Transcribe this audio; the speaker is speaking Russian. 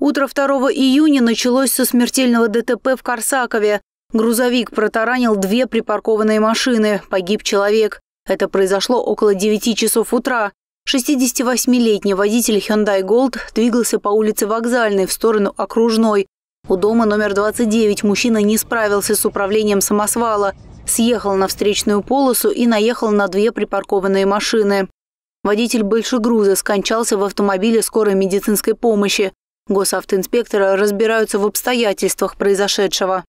Утро 2 июня началось со смертельного ДТП в Корсакове. Грузовик протаранил две припаркованные машины, погиб человек. Это произошло около 9 часов утра. 68-летний водитель Hyundai Gold двигался по улице Вокзальной в сторону Окружной. У дома номер 29 мужчина не справился с управлением самосвала, съехал на встречную полосу и наехал на две припаркованные машины. Водитель большегруза скончался в автомобиле скорой медицинской помощи. Госавтоинспекторы разбираются в обстоятельствах произошедшего.